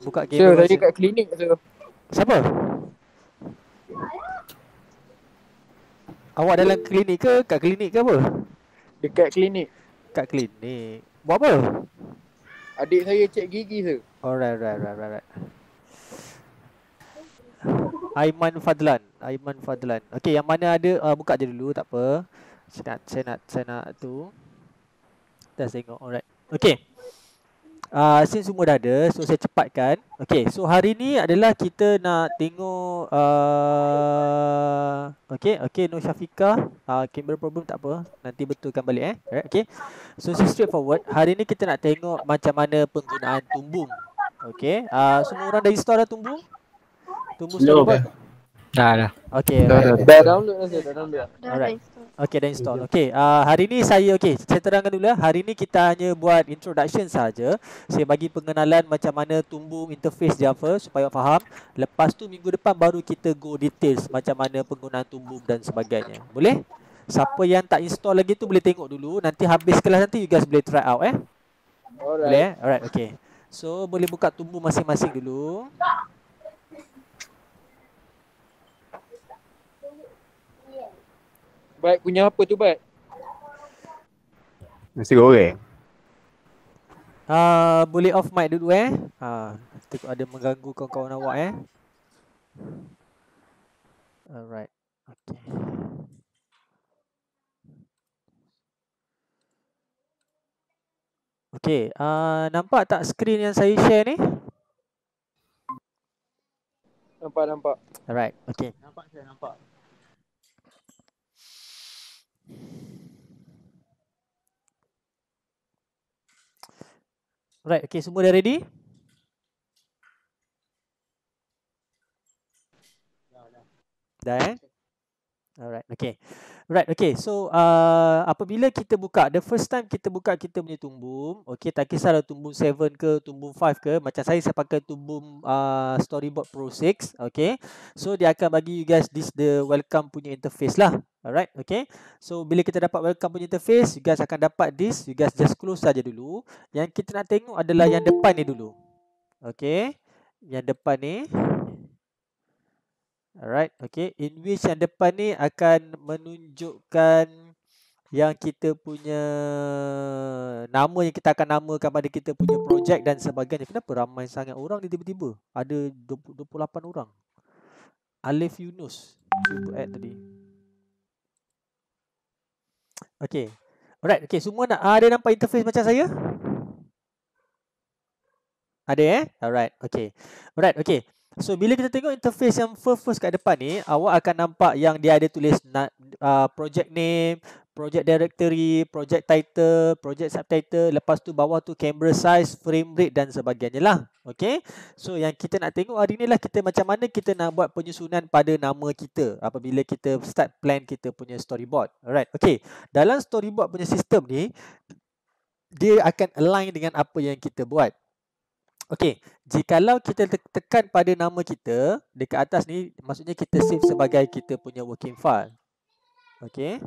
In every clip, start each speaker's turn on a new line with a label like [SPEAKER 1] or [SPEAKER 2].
[SPEAKER 1] Buka game. So, saya kat klinik tu. Siapa? Awak dalam klinik ke kat klinik ke apa? Dekat klinik. Kat klinik. Buat apa? Adik saya cek gigi tu. Alright, alright, alright, alright. Aiman Fadlan, Aiman Fadlan. Okey, yang mana ada uh, buka je dulu, tak apa. Saya nak saya nak saya nak tu. Dah tengok. Alright. Okey uh, since semua dah ada so saya cepatkan Okay, so hari ni adalah kita nak tengok a uh, okey okey no Shafika ah, a uh, cable problem tak apa nanti betulkan balik eh alright okey so, so straight forward hari ni kita nak tengok macam mana penggunaan tumbung Okay, uh, ah, semua orang dah install dah tumbung tumbung sudah eh. dah dah okey dah download dah dah download alright Okay, dah install. Yeah. Okay, uh, hari ni saya, okay, saya terangkan dulu. Eh. Hari ni kita hanya buat introduction saja. Saya bagi pengenalan macam mana tumbuh interface Java supaya awak faham. Lepas tu minggu depan baru kita go details macam mana penggunaan tumbuh dan sebagainya. Boleh? Siapa yang tak install lagi tu boleh tengok dulu. Nanti habis kelas nanti you guys boleh try out eh. Alright. Boleh eh? Alright, okay. So, boleh buka tumbuh masing-masing dulu. Tak. Baik punya apa tu baik Nasi goreng. Uh, boleh off mic dulu eh. Ha, uh, ada mengganggu kawan-kawan awak eh. Alright. Okay. Okay, uh, nampak tak skrin yang saya share ni? Nampak, nampak. Alright, okay. Nampak saya, nampak. Right, okay, semua dah ready? Dah, dah eh? Alright, okay. Right, okay. So, uh, apabila kita buka, the first time kita buka kita punya tumbum, okay, tak kisahlah tumbum 7 ke, tumbum 5 ke, macam saya saya pakai tumbum uh, Storyboard Pro 6, okay. So, dia akan bagi you guys this the welcome punya interface lah, Alright, okay. So, bila kita dapat welcome punya interface, you guys akan dapat this. You guys just close saja dulu. Yang kita nak tengok adalah yang depan ni dulu. Okay. Yang depan ni. Alright, okay. In which yang depan ni akan menunjukkan yang kita punya nama yang kita akan namakan pada kita punya projek dan sebagainya. Kenapa ramai sangat orang ni tiba-tiba? Ada 20, 28 orang. Alif Yunus. Cuba add tadi. Okay. Alright, okay. Semua nak ah, ada nampak interface macam saya? Ada eh? Alright, okay. Alright, okay. So, bila kita tengok interface yang first-first kat depan ni, awak akan nampak yang dia ada tulis uh, project name, project directory, project title, project subtitle, lepas tu bawah tu camera size, frame rate dan sebagainya lah. Okay. So yang kita nak tengok hari ni lah kita macam mana kita nak buat penyusunan pada nama kita apabila kita start plan kita punya storyboard. Alright. Okay. Dalam storyboard punya sistem ni, dia akan align dengan apa yang kita buat. Okey, jikalau kita tekan pada nama kita dekat atas ni, maksudnya kita save sebagai kita punya working file. Okay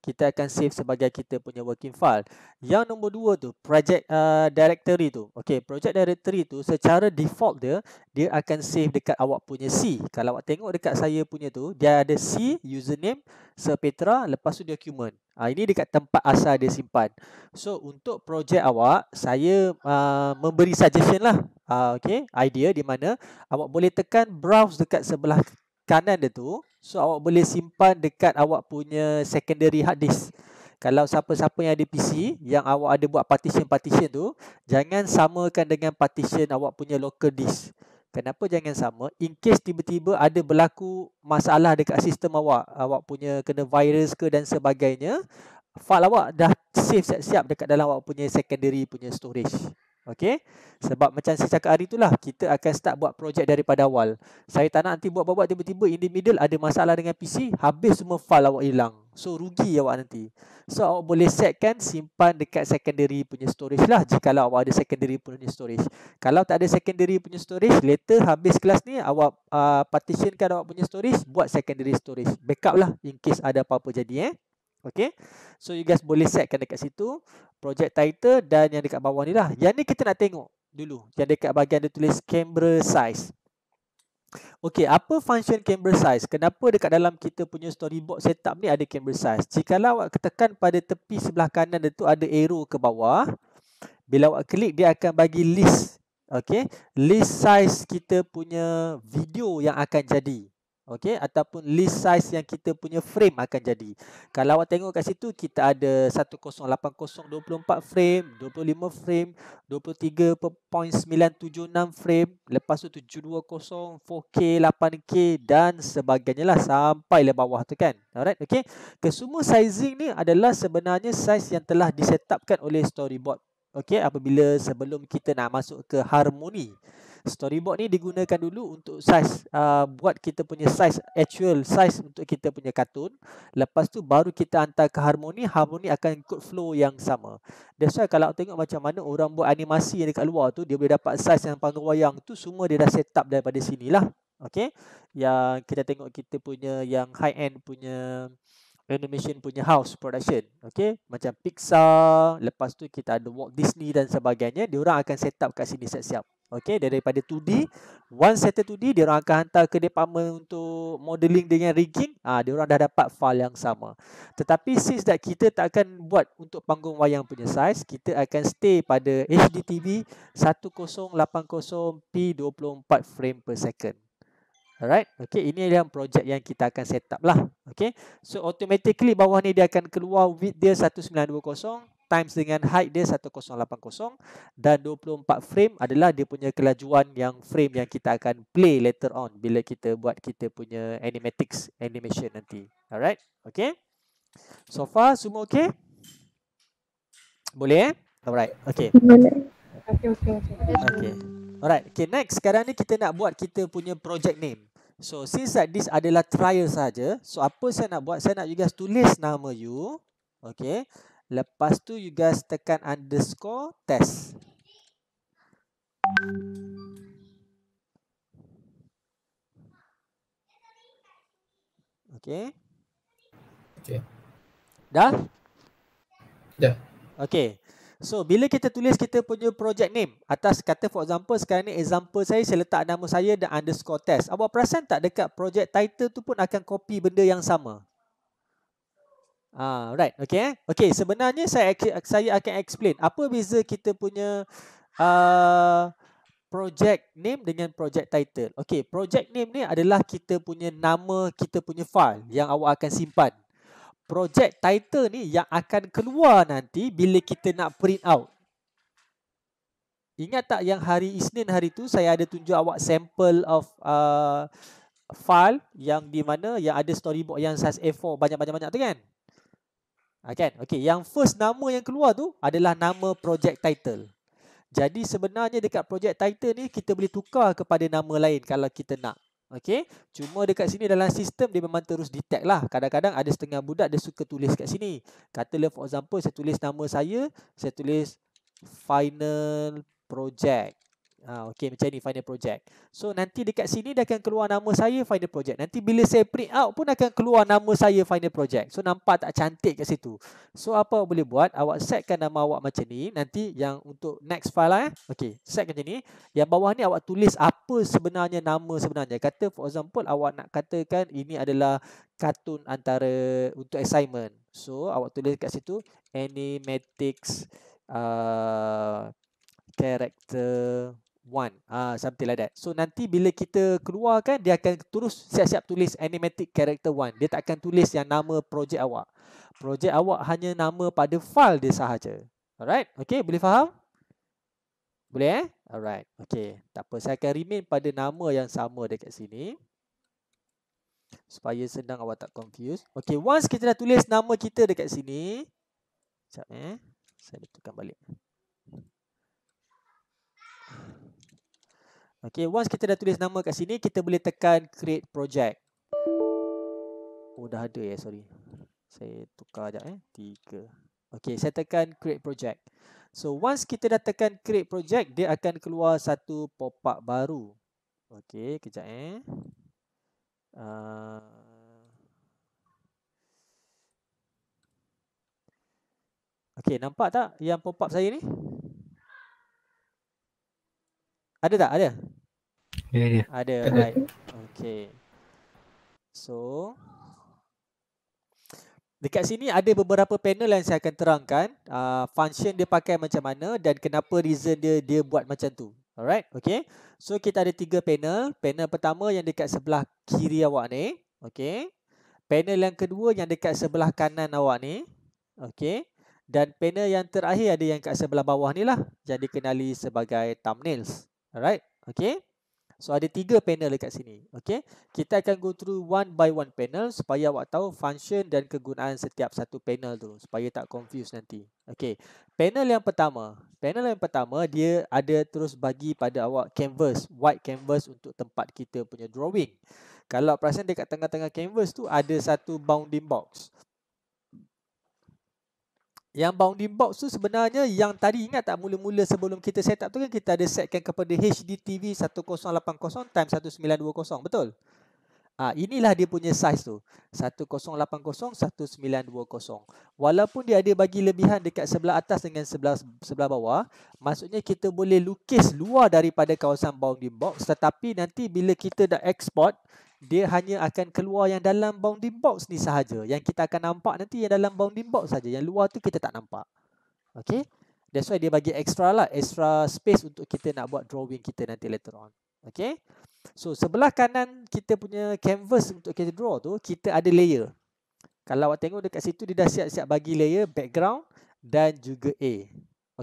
[SPEAKER 1] kita akan save sebagai kita punya working file. Yang nombor dua tu, project uh, directory tu. Okay, project directory tu secara default dia, dia akan save dekat awak punya C. Kalau awak tengok dekat saya punya tu, dia ada C, username, sepetra, lepas tu document. Ha, ini dekat tempat asal dia simpan. So, untuk projek awak, saya uh, memberi suggestion lah. Uh, ah, okay, idea di mana awak boleh tekan browse dekat sebelah kanan dia tu. So awak boleh simpan dekat awak punya secondary hard disk. Kalau siapa-siapa yang ada PC yang awak ada buat partition-partition tu, jangan samakan dengan partition awak punya local disk. Kenapa jangan sama? In case tiba-tiba ada berlaku masalah dekat sistem awak, awak punya kena virus ke dan sebagainya, file awak dah save siap-siap dekat dalam awak punya secondary punya storage. Okey. Sebab macam saya cakap hari itulah kita akan start buat projek daripada awal. Saya tak nak nanti buat-buat tiba-tiba in the middle ada masalah dengan PC, habis semua file awak hilang. So rugi awak nanti. So awak boleh setkan simpan dekat secondary punya storage lah jika awak ada secondary punya storage. Kalau tak ada secondary punya storage, later habis kelas ni awak uh, partitionkan awak punya storage, buat secondary storage. Backup lah in case ada apa-apa jadi eh. Okay. So, you guys boleh setkan dekat situ. Project title dan yang dekat bawah ni lah. Yang ni kita nak tengok dulu. Yang dekat bahagian dia tulis camera size. Okay. Apa function camera size? Kenapa dekat dalam kita punya storyboard setup ni ada camera size? Jikalau awak tekan pada tepi sebelah kanan dia tu ada arrow ke bawah. Bila awak klik dia akan bagi list. Okay. List size kita punya video yang akan jadi okey ataupun list size yang kita punya frame akan jadi. Kalau awak tengok kat situ kita ada 1080 frame, 25 frame, 23.976 frame, lepas tu 720, 4K, 8K dan sebagainya lah sampai le bawah tu kan. Alright, okey. Kesemua sizing ni adalah sebenarnya size yang telah disetapkan oleh storyboard. Okey, apabila sebelum kita nak masuk ke harmoni storyboard ni digunakan dulu untuk size uh, buat kita punya size actual size untuk kita punya kartun lepas tu baru kita hantar ke harmoni harmoni akan ikut flow yang sama that's why kalau tengok macam mana orang buat animasi yang dekat luar tu dia boleh dapat size yang panggung wayang tu semua dia dah set up daripada sini lah okay? yang kita tengok kita punya yang high end punya animation punya house production okey macam pixar lepas tu kita ada walt disney dan sebagainya dia orang akan set up kat sini siap-siap Okey, daripada 2D, one settle 2D, dia orang akan hantar ke department untuk modeling dengan rigging. Ah, ha, dia orang dah dapat file yang sama. Tetapi since that kita tak akan buat untuk panggung wayang punya size, kita akan stay pada HDTV 1080p 24 frame per second. Alright, okay, ini adalah projek yang kita akan set up lah. Okay, so automatically bawah ni dia akan keluar width dia 1920 times dengan height dia 1080 dan 24 frame adalah dia punya kelajuan yang frame yang kita akan play later on bila kita buat kita punya animatics animation nanti. Alright? Okay? So far semua okay? Boleh eh? Alright. Okay. Okay, Alright. Okay, next. Sekarang ni kita nak buat kita punya project name. So, since that this adalah trial saja, so apa saya nak buat? Saya nak you guys tulis nama you. Okay. Lepas tu you guys tekan underscore test. Okay. Okay. Dah? Dah. Okay. So, bila kita tulis kita punya project name atas kata for example sekarang ni example saya saya letak nama saya dan underscore test. Awak perasan tak dekat project title tu pun akan copy benda yang sama? Ah, right. okay. Eh? Okay, sebenarnya saya saya akan explain apa beza kita punya uh, project name dengan project title. Okay, project name ni adalah kita punya nama, kita punya file yang awak akan simpan. Project title ni yang akan keluar nanti bila kita nak print out. Ingat tak yang hari Isnin hari tu saya ada tunjuk awak sampel of uh, file yang di mana yang ada storyboard yang size A4 banyak-banyak-banyak tu kan? Okay, ha, kan? yang first nama yang keluar tu adalah nama project title. Jadi sebenarnya dekat project title ni kita boleh tukar kepada nama lain kalau kita nak. Okay, Cuma dekat sini dalam sistem dia memang terus detect lah. Kadang-kadang ada setengah budak dia suka tulis kat sini. Katalah for example saya tulis nama saya, saya tulis final project. Ha, okay, macam ni final project. So, nanti dekat sini dia akan keluar nama saya final project. Nanti bila saya print out pun akan keluar nama saya final project. So, nampak tak cantik kat situ. So, apa awak boleh buat? Awak setkan nama awak macam ni. Nanti yang untuk next file lah. Eh. Okay, set macam ni. Yang bawah ni awak tulis apa sebenarnya nama sebenarnya. Kata for example, awak nak katakan ini adalah kartun antara untuk assignment. So, awak tulis kat situ animatics uh, character one. Ah, uh, something like that. So nanti bila kita keluar kan, dia akan terus siap-siap tulis animatic character one. Dia tak akan tulis yang nama projek awak. Projek awak hanya nama pada file dia sahaja. Alright? Okay, boleh faham? Boleh eh? Alright. Okay. Tak apa. Saya akan remain pada nama yang sama dekat sini. Supaya senang awak tak confuse. Okay. Once kita dah tulis nama kita dekat sini. Sekejap eh. Saya letakkan balik. Okay, once kita dah tulis nama kat sini, kita boleh tekan create project. Oh, dah ada ya, sorry. Saya tukar sekejap eh. Tiga. Okay, saya tekan create project. So, once kita dah tekan create project, dia akan keluar satu pop-up baru. Okay, kejap eh. Uh, okay, nampak tak yang pop-up saya ni? Ada tak? Ada? Yeah, yeah. Ada, ada. Right. Okay. So, dekat sini ada beberapa panel yang saya akan terangkan. Uh, function dia pakai macam mana dan kenapa reason dia dia buat macam tu. Alright, okay. So, kita ada tiga panel. Panel pertama yang dekat sebelah kiri awak ni. Okay. Panel yang kedua yang dekat sebelah kanan awak ni. Okay. Dan panel yang terakhir ada yang kat sebelah bawah ni lah. Yang dikenali sebagai thumbnails. Alright, okay. So ada tiga panel dekat sini. Okay. Kita akan go through one by one panel supaya awak tahu function dan kegunaan setiap satu panel tu. Supaya tak confuse nanti. Okay. Panel yang pertama. Panel yang pertama dia ada terus bagi pada awak canvas. White canvas untuk tempat kita punya drawing. Kalau perasan dekat tengah-tengah canvas tu ada satu bounding box. Yang bounding box tu sebenarnya yang tadi ingat tak mula-mula sebelum kita set up tu kan kita ada setkan kepada HDTV 1080x1920 betul? ha, inilah dia punya size tu 1080-1920 Walaupun dia ada bagi lebihan dekat sebelah atas dengan sebelah sebelah bawah Maksudnya kita boleh lukis luar daripada kawasan bounding box Tetapi nanti bila kita dah export dia hanya akan keluar yang dalam bounding box ni sahaja. Yang kita akan nampak nanti yang dalam bounding box saja. Yang luar tu kita tak nampak. Okay. That's why dia bagi extra lah. Extra space untuk kita nak buat drawing kita nanti later on. Okay. So sebelah kanan kita punya canvas untuk kita draw tu. Kita ada layer. Kalau awak tengok dekat situ dia dah siap-siap bagi layer background dan juga A.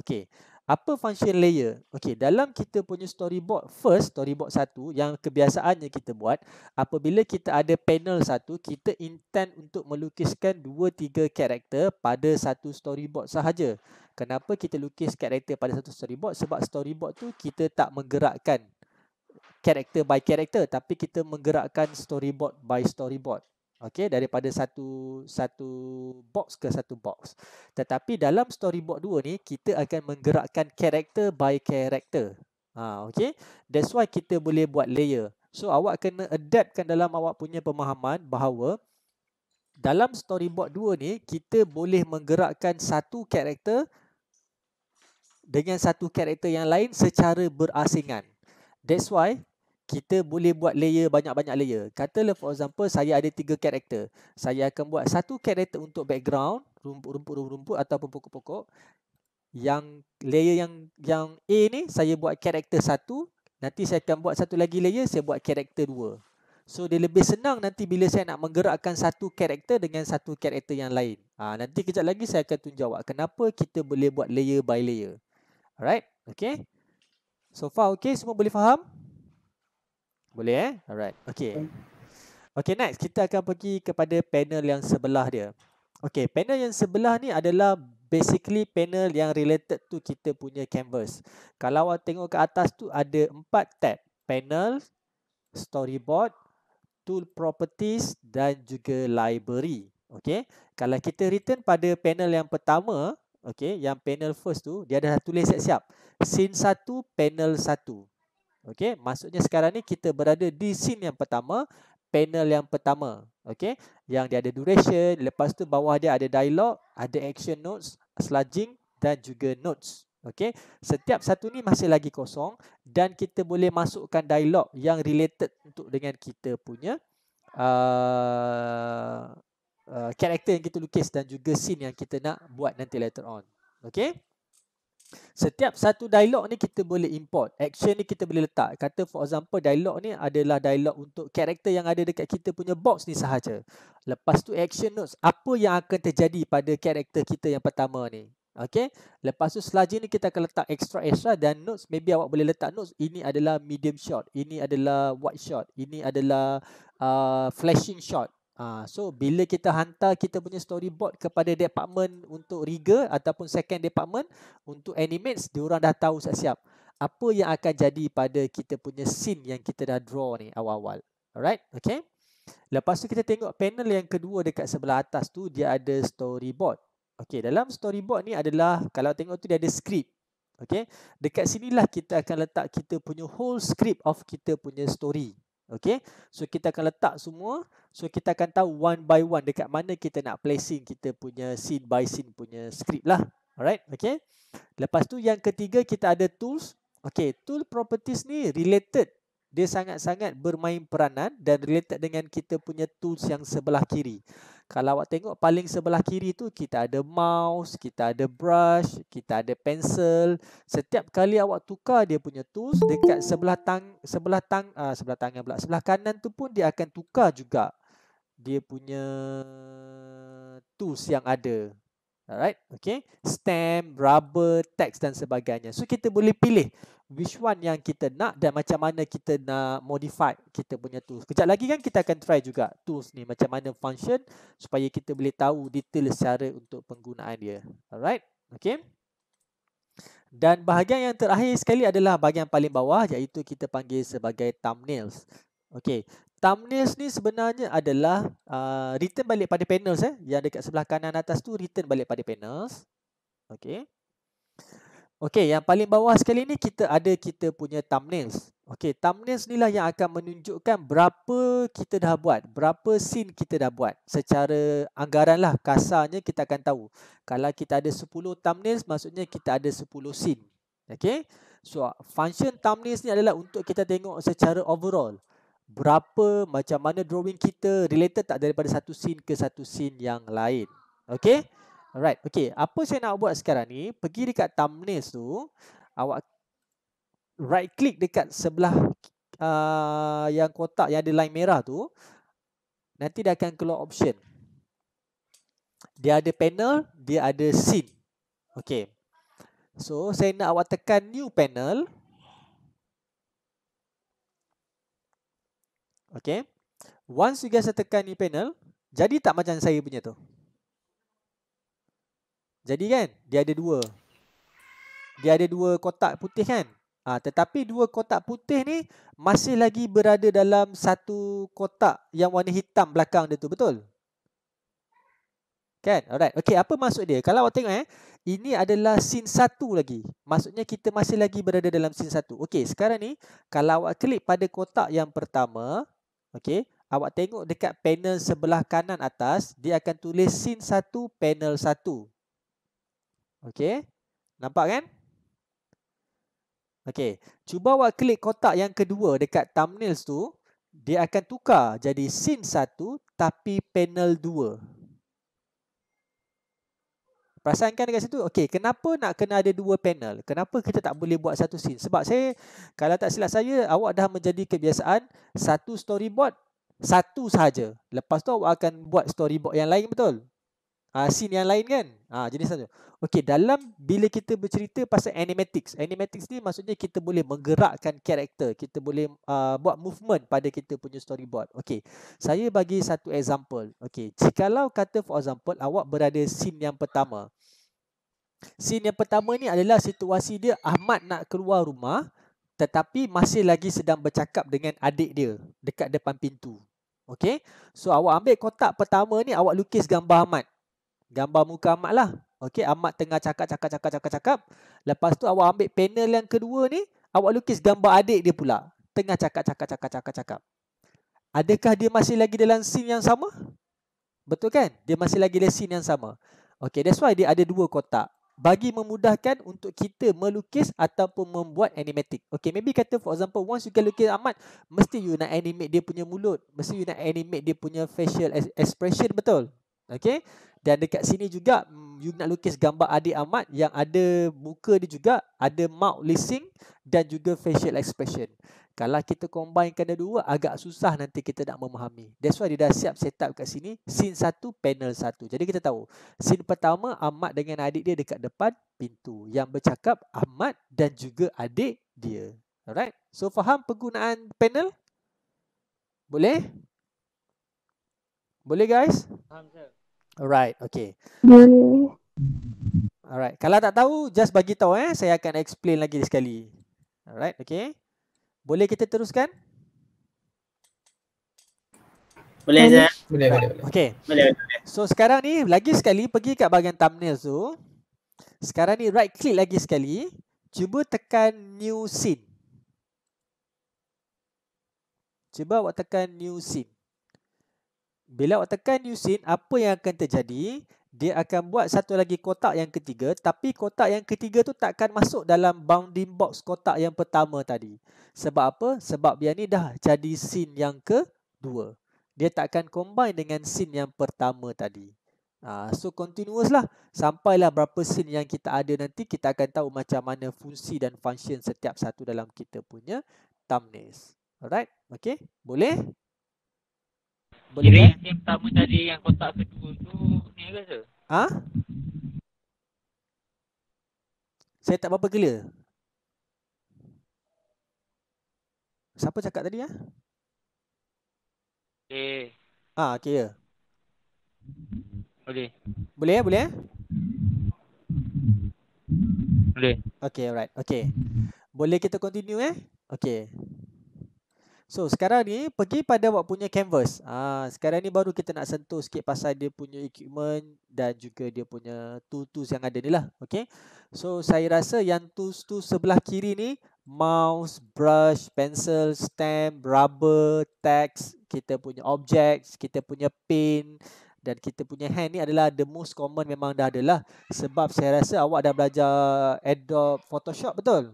[SPEAKER 1] Okay. Apa function layer? Okey, dalam kita punya storyboard, first storyboard satu yang kebiasaannya kita buat, apabila kita ada panel satu, kita intend untuk melukiskan dua tiga karakter pada satu storyboard sahaja. Kenapa kita lukis karakter pada satu storyboard? Sebab storyboard tu kita tak menggerakkan karakter by karakter, tapi kita menggerakkan storyboard by storyboard. Okey daripada satu satu box ke satu box. Tetapi dalam storyboard 2 ni kita akan menggerakkan karakter by karakter. Ha okey. That's why kita boleh buat layer. So awak kena adaptkan dalam awak punya pemahaman bahawa dalam storyboard 2 ni kita boleh menggerakkan satu karakter dengan satu karakter yang lain secara berasingan. That's why kita boleh buat layer banyak-banyak layer. Katalah for example saya ada tiga karakter. Saya akan buat satu karakter untuk background, rumput-rumput-rumput ataupun pokok-pokok. Yang layer yang yang A ni saya buat karakter satu. Nanti saya akan buat satu lagi layer, saya buat karakter dua. So dia lebih senang nanti bila saya nak menggerakkan satu karakter dengan satu karakter yang lain. Ha, nanti kejap lagi saya akan tunjuk awak kenapa kita boleh buat layer by layer. Alright, okay. So far okay, semua boleh faham? Boleh eh? Alright. Okay. Okay next kita akan pergi kepada panel yang sebelah dia. Okay panel yang sebelah ni adalah basically panel yang related tu kita punya canvas. Kalau awak tengok ke atas tu ada empat tab. Panel, storyboard, tool properties dan juga library. Okay. Kalau kita return pada panel yang pertama. Okay. Yang panel first tu dia ada tulis siap-siap. Scene 1, panel 1. Okey, maksudnya sekarang ni kita berada di scene yang pertama, panel yang pertama. Okey, yang dia ada duration, lepas tu bawah dia ada dialog, ada action notes, sludging dan juga notes. Okey, setiap satu ni masih lagi kosong dan kita boleh masukkan dialog yang related untuk dengan kita punya uh, uh, karakter yang kita lukis dan juga scene yang kita nak buat nanti later on. Okey. Setiap satu dialog ni kita boleh import. Action ni kita boleh letak. Kata for example dialog ni adalah dialog untuk karakter yang ada dekat kita punya box ni sahaja. Lepas tu action notes. Apa yang akan terjadi pada karakter kita yang pertama ni. Okay. Lepas tu selagi ni kita akan letak extra-extra dan notes. Maybe awak boleh letak notes. Ini adalah medium shot. Ini adalah wide shot. Ini adalah uh, flashing shot. Uh, so bila kita hantar kita punya storyboard kepada department untuk rigger ataupun second department untuk animates, diorang dah tahu siap-siap apa yang akan jadi pada kita punya scene yang kita dah draw ni awal-awal. Alright, okay. Lepas tu kita tengok panel yang kedua dekat sebelah atas tu dia ada storyboard. Okay, dalam storyboard ni adalah kalau tengok tu dia ada script. Okay, dekat sinilah kita akan letak kita punya whole script of kita punya story. Okay. So kita akan letak semua. So kita akan tahu one by one dekat mana kita nak placing kita punya scene by scene punya script lah. Alright. Okay. Lepas tu yang ketiga kita ada tools. Okay. Tool properties ni related. Dia sangat-sangat bermain peranan dan related dengan kita punya tools yang sebelah kiri. Kalau awak tengok paling sebelah kiri tu kita ada mouse, kita ada brush, kita ada pencil. Setiap kali awak tukar dia punya tools dekat sebelah tang sebelah tang uh, sebelah tangan pula. Sebelah kanan tu pun dia akan tukar juga dia punya tools yang ada. Alright, okay. Stamp, rubber, text dan sebagainya. So kita boleh pilih which one yang kita nak dan macam mana kita nak modify kita punya tools. Kejap lagi kan kita akan try juga tools ni macam mana function supaya kita boleh tahu detail secara untuk penggunaan dia. Alright, okay. Dan bahagian yang terakhir sekali adalah bahagian paling bawah iaitu kita panggil sebagai thumbnails. Okay, thumbnails ni sebenarnya adalah uh, return balik pada panels eh. Yang dekat sebelah kanan atas tu return balik pada panels. Okay. Okey, yang paling bawah sekali ni kita ada kita punya thumbnails. Okey, thumbnails ni lah yang akan menunjukkan berapa kita dah buat, berapa scene kita dah buat. Secara anggaran lah, kasarnya kita akan tahu. Kalau kita ada 10 thumbnails, maksudnya kita ada 10 scene. Okey, so function thumbnails ni adalah untuk kita tengok secara overall. Berapa, macam mana drawing kita related tak daripada satu scene ke satu scene yang lain. Okey. Alright, okay. Apa saya nak buat sekarang ni, pergi dekat thumbnails tu, awak right click dekat sebelah uh, yang kotak yang ada line merah tu, nanti dia akan keluar option. Dia ada panel, dia ada scene. Okay. So, saya nak awak tekan new panel. Okay. Once you guys tekan ni panel, jadi tak macam saya punya tu? Jadi kan dia ada dua. Dia ada dua kotak putih kan? Ha, tetapi dua kotak putih ni masih lagi berada dalam satu kotak yang warna hitam belakang dia tu. Betul? Kan? Alright. Okay, apa maksud dia? Kalau awak tengok eh, ini adalah sin satu lagi. Maksudnya kita masih lagi berada dalam sin satu. Okay, sekarang ni kalau awak klik pada kotak yang pertama, okay, awak tengok dekat panel sebelah kanan atas, dia akan tulis sin satu, panel satu. Okey. Nampak kan? Okey. Cuba awak klik kotak yang kedua dekat thumbnails tu. Dia akan tukar jadi scene satu tapi panel dua. Perasan kan dekat situ? Okey. Kenapa nak kena ada dua panel? Kenapa kita tak boleh buat satu scene? Sebab saya, kalau tak silap saya, awak dah menjadi kebiasaan satu storyboard satu sahaja. Lepas tu awak akan buat storyboard yang lain betul? Ha, scene yang lain kan? Ha, jenis satu. Okey, dalam bila kita bercerita pasal animatics. Animatics ni maksudnya kita boleh menggerakkan karakter. Kita boleh uh, buat movement pada kita punya storyboard. Okey, saya bagi satu example. Okey, jikalau kata for example awak berada scene yang pertama. Scene yang pertama ni adalah situasi dia Ahmad nak keluar rumah tetapi masih lagi sedang bercakap dengan adik dia dekat depan pintu. Okey. So awak ambil kotak pertama ni awak lukis gambar Ahmad gambar muka Ahmad lah. okay Ahmad tengah cakap cakap cakap cakap cakap. Lepas tu awak ambil panel yang kedua ni, awak lukis gambar adik dia pula. Tengah cakap cakap cakap cakap cakap. Adakah dia masih lagi dalam scene yang sama? Betul kan? Dia masih lagi dalam scene yang sama. Okay, that's why dia ada dua kotak. Bagi memudahkan untuk kita melukis ataupun membuat animatik. Okay, maybe kata for example, once you can lukis Ahmad, mesti you nak animate dia punya mulut. Mesti you nak animate dia punya facial expression, betul? Okay, dan dekat sini juga mm, you nak lukis gambar adik Ahmad yang ada muka dia juga, ada mouth leasing dan juga facial expression. Kalau kita combine kena dua agak susah nanti kita nak memahami. That's why dia dah siap setup kat sini scene satu panel satu. Jadi kita tahu scene pertama Ahmad dengan adik dia dekat depan pintu yang bercakap Ahmad dan juga adik dia. Alright? So faham penggunaan panel? Boleh? Boleh guys? Faham, sir. Alright, okay. Alright, kalau tak tahu, just bagi tahu eh. Saya akan explain lagi sekali. Alright, okay. Boleh kita teruskan? Boleh, Zah. Boleh, boleh, boleh. Okay. Boleh, boleh. So, sekarang ni, lagi sekali pergi kat bahagian thumbnail tu. Sekarang ni, right click lagi sekali. Cuba tekan new scene. Cuba awak tekan new scene. Bila awak tekan new scene, apa yang akan terjadi? Dia akan buat satu lagi kotak yang ketiga tapi kotak yang ketiga tu takkan masuk dalam bounding box kotak yang pertama tadi. Sebab apa? Sebab dia ni dah jadi scene yang kedua. Dia takkan combine dengan scene yang pertama tadi. Uh, so continuous lah. Sampailah berapa scene yang kita ada nanti kita akan tahu macam mana fungsi dan function setiap satu dalam kita punya thumbnails. Alright? Okay? Boleh? Boleh jadi yang, pertama tadi yang kotak kedua tu ni ke rasa? Ha? Saya tak apa-apa clear. Siapa cakap tadi ah? ha, ya? Ha? Eh. Ah, ha, ya. Okey. Boleh ya boleh? ya. Boleh. Okey, alright. Okey. Boleh kita continue eh? Okey. So sekarang ni pergi pada awak punya canvas. Ah sekarang ni baru kita nak sentuh sikit pasal dia punya equipment dan juga dia punya tools-tools yang ada ni lah. Okay. So saya rasa yang tools tu sebelah kiri ni mouse, brush, pencil, stamp, rubber, text, kita punya objects, kita punya pen dan kita punya hand ni adalah the most common memang dah ada lah. Sebab saya rasa awak dah belajar Adobe Photoshop betul?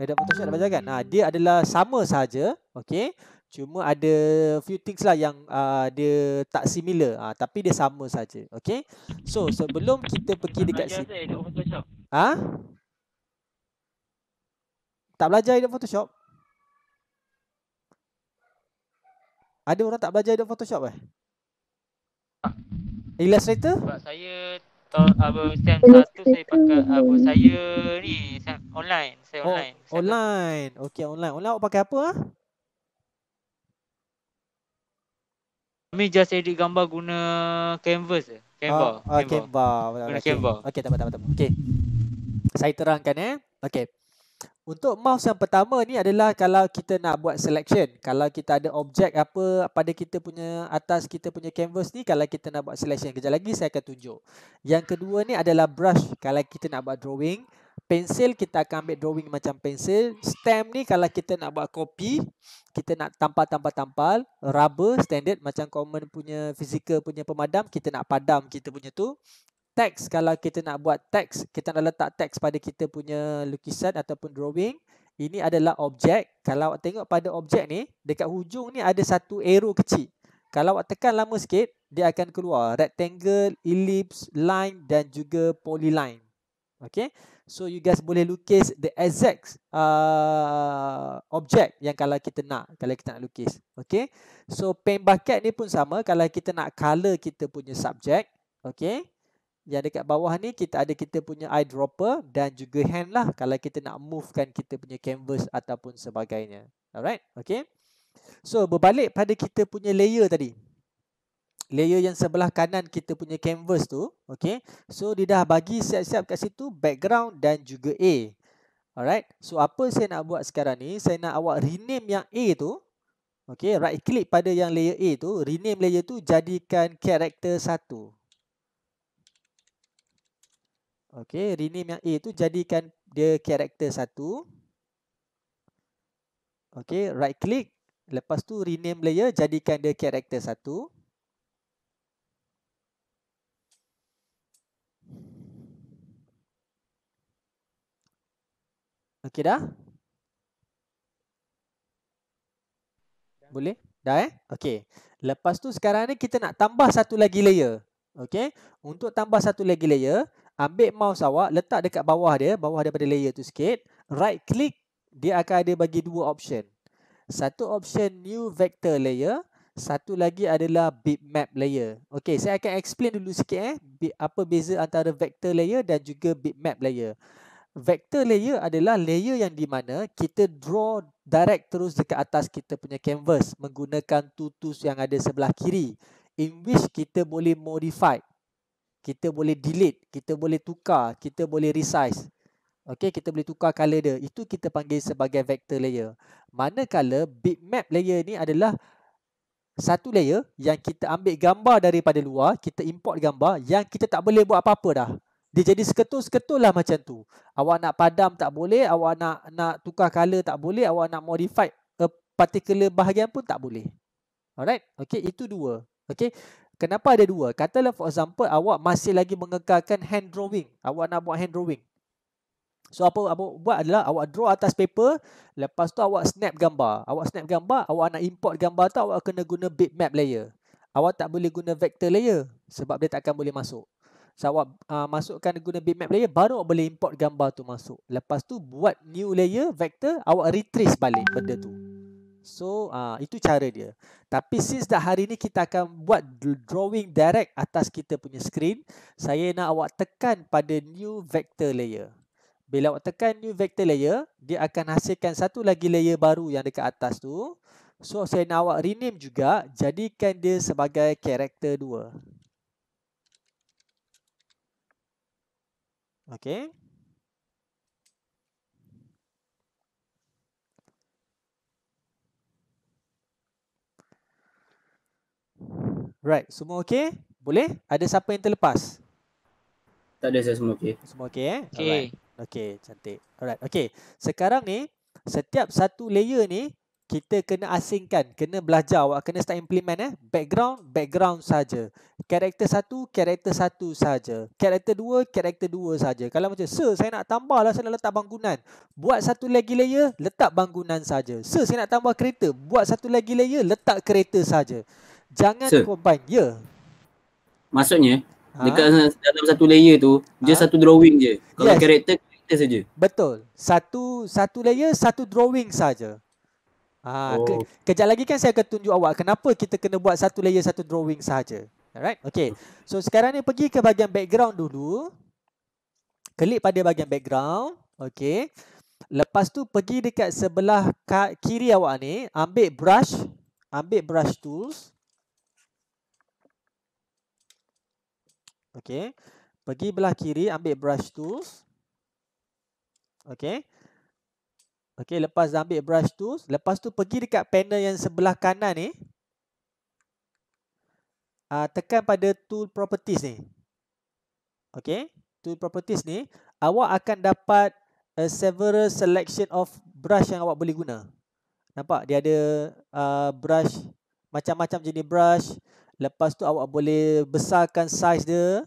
[SPEAKER 1] Medan Photoshop dan bajakan. Ha, ah, dia adalah sama sahaja. Okay. Cuma ada few things lah yang uh, dia tak similar. Ha, tapi dia sama sahaja. Okay. So sebelum kita pergi dekat sini. Tak belajar Adobe Photoshop. Ha? Tak belajar Adobe Photoshop? Ada orang tak belajar Adobe Photoshop eh? Illustrator? Sebab saya apa sem satu saya pakai apa saya ni sem online saya oh, online oh, online okay online online awak pakai apa ah kami just edit gambar guna canvas je canva ah, ah canva, canva. canva. okey okay. okay, tak apa apa okey saya terangkan eh okay. Untuk mouse yang pertama ni adalah kalau kita nak buat selection. Kalau kita ada objek apa pada kita punya atas kita punya canvas ni kalau kita nak buat selection. Kejap lagi saya akan tunjuk. Yang kedua ni adalah brush kalau kita nak buat drawing. Pencil kita akan ambil drawing macam pencil. Stamp ni kalau kita nak buat copy, kita nak tampal-tampal-tampal. Rubber standard macam common punya fizikal punya pemadam, kita nak padam kita punya tu teks kalau kita nak buat teks kita nak letak teks pada kita punya lukisan ataupun drawing ini adalah objek kalau awak tengok pada objek ni dekat hujung ni ada satu arrow kecil kalau awak tekan lama sikit dia akan keluar rectangle ellipse line dan juga polyline okey so you guys boleh lukis the exact uh, objek yang kalau kita nak kalau kita nak lukis okey so paint bucket ni pun sama kalau kita nak color kita punya subjek okey yang dekat bawah ni kita ada kita punya eyedropper dan juga hand lah kalau kita nak movekan kita punya canvas ataupun sebagainya. Alright, okay. So berbalik pada kita punya layer tadi. Layer yang sebelah kanan kita punya canvas tu. Okay. So dia dah bagi siap-siap kat situ background dan juga A. Alright. So apa saya nak buat sekarang ni. Saya nak awak rename yang A tu. Okay. Right click pada yang layer A tu. Rename layer tu jadikan character satu. Okey, rename yang A tu jadikan dia karakter satu. Okey, right click. Lepas tu rename layer jadikan dia karakter satu. Okey dah? Boleh? Dah eh? Okey. Lepas tu sekarang ni kita nak tambah satu lagi layer. Okey. Untuk tambah satu lagi layer, ambil mouse awak, letak dekat bawah dia, bawah daripada layer tu sikit, right click, dia akan ada bagi dua option. Satu option new vector layer, satu lagi adalah bitmap layer. Okey, saya akan explain dulu sikit eh, apa beza antara vector layer dan juga bitmap layer. Vector layer adalah layer yang di mana kita draw direct terus dekat atas kita punya canvas menggunakan tools yang ada sebelah kiri in which kita boleh modify kita boleh delete, kita boleh tukar, kita boleh resize. Okey, kita boleh tukar color dia. Itu kita panggil sebagai vector layer. Manakala bitmap layer ni adalah satu layer yang kita ambil gambar daripada luar, kita import gambar yang kita tak boleh buat apa-apa dah. Dia jadi seketul-seketul lah macam tu. Awak nak padam tak boleh, awak nak nak tukar color tak boleh, awak nak modify a particular bahagian pun tak boleh. Alright, okey itu dua. Okey. Kenapa ada dua? Katalah for example awak masih lagi mengekalkan hand drawing. Awak nak buat hand drawing. So apa awak buat adalah awak draw atas paper, lepas tu awak snap gambar. Awak snap gambar, awak nak import gambar tu awak kena guna bitmap layer. Awak tak boleh guna vector layer sebab dia takkan boleh masuk. So awak uh, masukkan guna bitmap layer baru awak boleh import gambar tu masuk. Lepas tu buat new layer vector, awak retrace balik benda tu. So uh, itu cara dia Tapi since dah hari ni kita akan buat drawing direct atas kita punya screen Saya nak awak tekan pada new vector layer Bila awak tekan new vector layer Dia akan hasilkan satu lagi layer baru yang dekat atas tu So saya nak awak rename juga Jadikan dia sebagai character 2 Okay Right, semua okey? Boleh? Ada siapa yang terlepas? Tak ada saya semua okey. Semua okey eh? Okey. Okey, cantik. Alright, okey. Sekarang ni setiap satu layer ni kita kena asingkan, kena belajar, awak kena start implement eh. Background, background saja. Karakter satu, karakter satu saja. Karakter dua, karakter dua saja. Kalau macam, sir saya nak tambah lah, saya nak letak bangunan. Buat satu lagi layer, letak bangunan saja. Sir saya nak tambah kereta, buat satu lagi layer, letak kereta saja. Jangan so, combine. Ya. Maksudnya ha? dekat dalam satu layer tu ha? je satu drawing je. Kalau karakter yes. karakter saja. Betul. Satu satu layer satu drawing saja. Ha, oh. ke, kejap lagi kan saya akan tunjuk awak kenapa kita kena buat satu layer satu drawing saja. Alright. Okay. Hmm. So sekarang ni pergi ke bahagian background dulu. Klik pada bahagian background. Okay. Lepas tu pergi dekat sebelah kiri awak ni. Ambil brush. Ambil brush tools. Okey. Pergi belah kiri, ambil brush tools. Okey. Okey, lepas dah ambil brush tools, lepas tu pergi dekat panel yang sebelah kanan ni. Uh, tekan pada tool properties ni. Okey, tool properties ni, awak akan dapat a eh, several selection of brush yang awak boleh guna. Nampak? Dia ada uh, brush, macam-macam jenis brush. Lepas tu awak boleh besarkan size dia.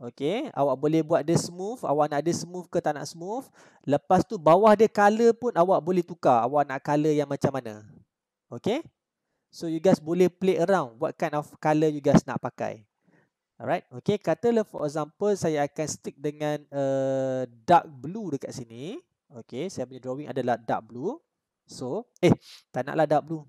[SPEAKER 1] okay? awak boleh buat dia smooth, awak nak dia smooth ke tak nak smooth. Lepas tu bawah dia color pun awak boleh tukar, awak nak color yang macam mana. okay? So you guys boleh play around what kind of color you guys nak pakai. Alright, okay. Katalah for example, saya akan stick dengan uh, dark blue dekat sini. Okay, saya punya drawing adalah dark blue. So, eh, tak naklah dark blue.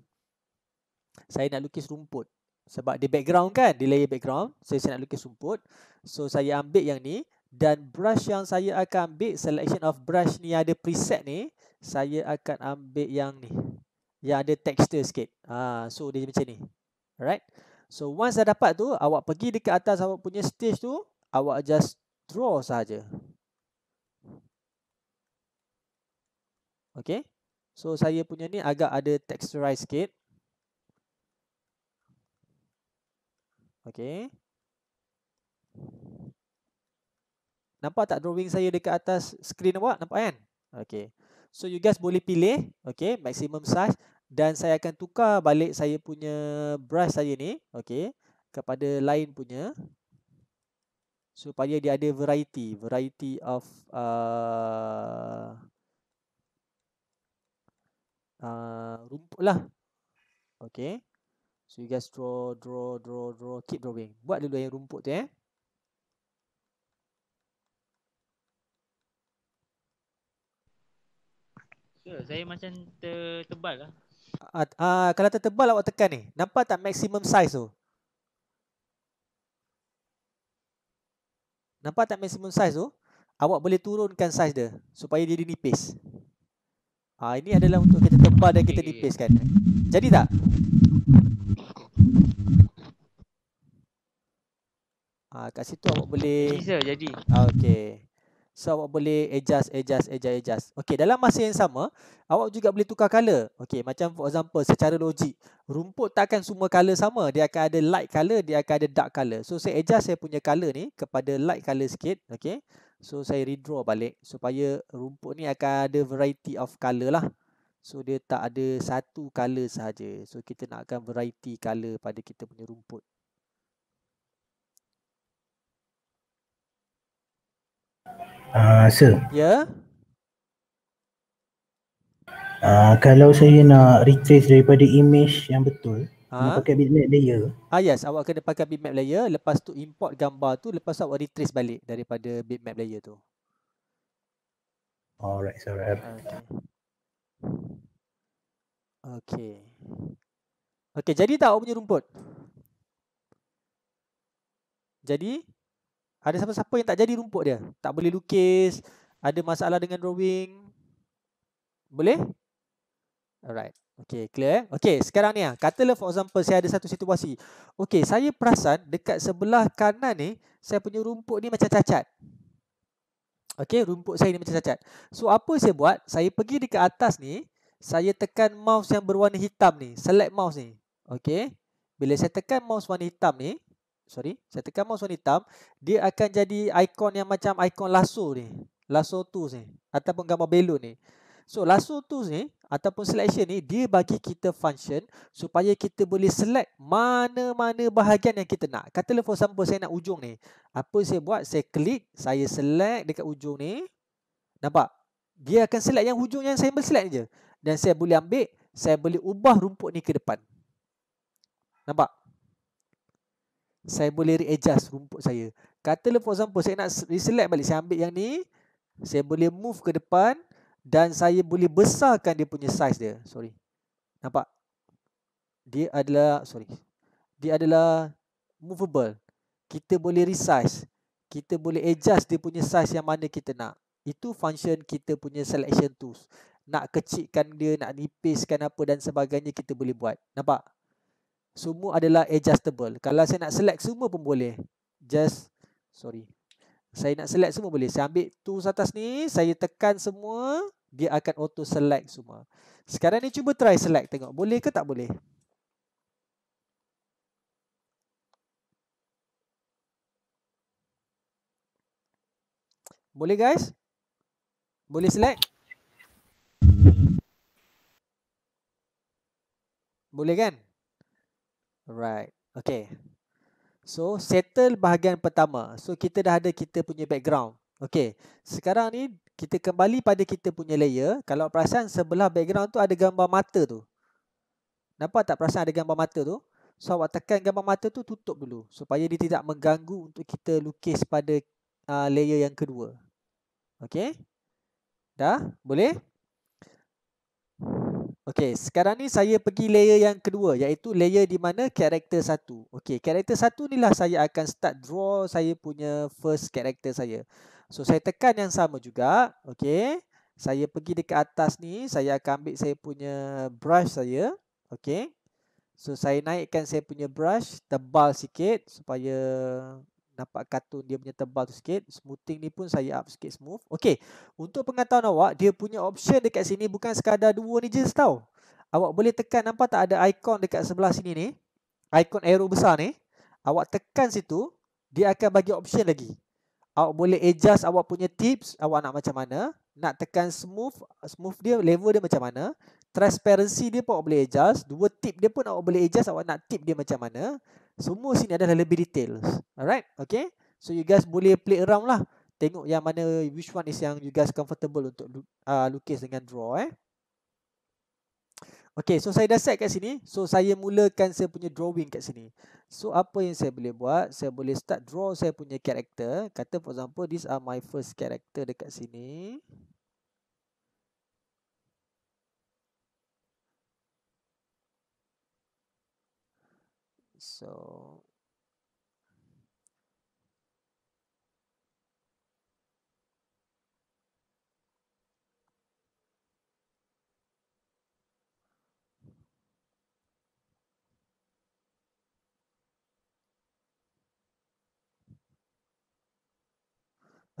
[SPEAKER 1] Saya nak lukis rumput. Sebab di background kan, di layer background, so saya nak lukis rumput. So saya ambil yang ni dan brush yang saya akan ambil, selection of brush ni ada preset ni, saya akan ambil yang ni. Yang ada texture sikit. Ha, so dia macam ni. Alright. So once dah dapat tu, awak pergi dekat atas awak punya stage tu, awak just draw saja. Okay. So saya punya ni agak ada texturize sikit. Okey. Nampak tak drawing saya dekat atas skrin awak? Nampak kan? Okey. So you guys boleh pilih okey maximum size dan saya akan tukar balik saya punya brush saya ni okey kepada lain punya supaya dia ada variety variety of uh, uh, rumput lah okay. So you guys draw, draw, draw, draw, keep drawing. Buat dulu yang rumput tu eh. Saya macam ter tebal lah. Ah, uh, uh, kalau tertebal awak tekan ni. Nampak tak maximum size tu? Nampak tak maximum size tu? Awak boleh turunkan size dia supaya dia dinipis. Ah, uh, ini adalah untuk kita tebal dan kita okay. nipiskan. Jadi tak? Ah kat situ awak boleh Bisa jadi. Okey. So awak boleh adjust adjust adjust adjust. Okey, dalam masa yang sama, awak juga boleh tukar color. Okey, macam for example secara logik, rumput takkan semua color sama. Dia akan ada light color, dia akan ada dark color. So saya adjust saya punya color ni kepada light color sikit, okey. So saya redraw balik supaya rumput ni akan ada variety of color lah. So dia tak ada satu color sahaja. So kita nakkan variety color pada kita punya rumput. Ah, uh, sir. Ya. Ah, uh, kalau saya nak retrace daripada image yang betul, ha? nak pakai bitmap layer. Ah, yes, awak kena pakai bitmap layer, lepas tu import gambar tu, lepas tu awak retrace balik daripada bitmap layer tu. Alright, sir. Okay. Okay. Okay, jadi tak awak punya rumput? Jadi, ada siapa-siapa yang tak jadi rumput dia? Tak boleh lukis? Ada masalah dengan drawing? Boleh? Alright. Okay, clear. Eh? Okay, sekarang ni ah, Katalah for example, saya ada satu situasi. Okay, saya perasan dekat sebelah kanan ni, saya punya rumput ni macam cacat. Okay, rumput saya ni macam cacat. So, apa saya buat? Saya pergi dekat atas ni, saya tekan mouse yang berwarna hitam ni. Select mouse ni. Okay. Bila saya tekan mouse warna hitam ni, sorry saya tekan mouse warna hitam dia akan jadi ikon yang macam ikon lasso ni lasso tools ni ataupun gambar balloon ni so lasso tools ni ataupun selection ni dia bagi kita function supaya kita boleh select mana-mana bahagian yang kita nak katalah for example saya nak ujung ni apa saya buat saya klik saya select dekat ujung ni nampak dia akan select yang hujung yang saya select je dan saya boleh ambil saya boleh ubah rumput ni ke depan nampak saya boleh readjust rumput saya. Katalah for example saya nak reselect balik saya ambil yang ni, saya boleh move ke depan dan saya boleh besarkan dia punya size dia. Sorry. Nampak? Dia adalah sorry. Dia adalah movable. Kita boleh resize. Kita boleh adjust dia punya size yang mana kita nak. Itu function kita punya selection tools. Nak kecikkan dia, nak nipiskan apa dan sebagainya kita boleh buat. Nampak? semua adalah adjustable. Kalau saya nak select semua pun boleh. Just sorry. Saya nak select semua boleh. Saya ambil tu atas ni, saya tekan semua, dia akan auto select semua. Sekarang ni cuba try select tengok boleh ke tak boleh. Boleh guys? Boleh select? Boleh kan? Alright. Okay. So, settle bahagian pertama. So, kita dah ada kita punya background. Okay. Sekarang ni, kita kembali pada kita punya layer. Kalau perasan sebelah background tu ada gambar mata tu. Nampak tak perasan ada gambar mata tu? So, awak tekan gambar mata tu, tutup dulu. Supaya dia tidak mengganggu untuk kita lukis pada uh, layer yang kedua. Okay. Dah? Boleh? Boleh? Okey, sekarang ni saya pergi layer yang kedua iaitu layer di mana karakter satu. Okey, karakter satu ni lah saya akan start draw saya punya first karakter saya. So saya tekan yang sama juga. Okey, saya pergi dekat atas ni, saya akan ambil saya punya brush saya. Okey, so saya naikkan saya punya brush tebal sikit supaya nampak katun dia punya tebal tu sikit smoothing ni pun saya up sikit smooth Okay, untuk pengetahuan awak dia punya option dekat sini bukan sekadar dua ni je tau awak boleh tekan nampak tak ada ikon dekat sebelah sini ni ikon arrow besar ni awak tekan situ dia akan bagi option lagi awak boleh adjust awak punya tips awak nak macam mana nak tekan smooth smooth dia level dia macam mana transparency dia pun awak boleh adjust dua tip dia pun awak boleh adjust awak nak tip dia macam mana semua sini adalah lebih detail. Alright? Okay? So, you guys boleh play around lah. Tengok yang mana, which one is yang you guys comfortable untuk uh, lukis dengan draw eh. Okay, so saya dah set kat sini. So, saya mulakan saya punya drawing kat sini. So, apa yang saya boleh buat? Saya boleh start draw saya punya character. Kata for example, these are my first character dekat sini. so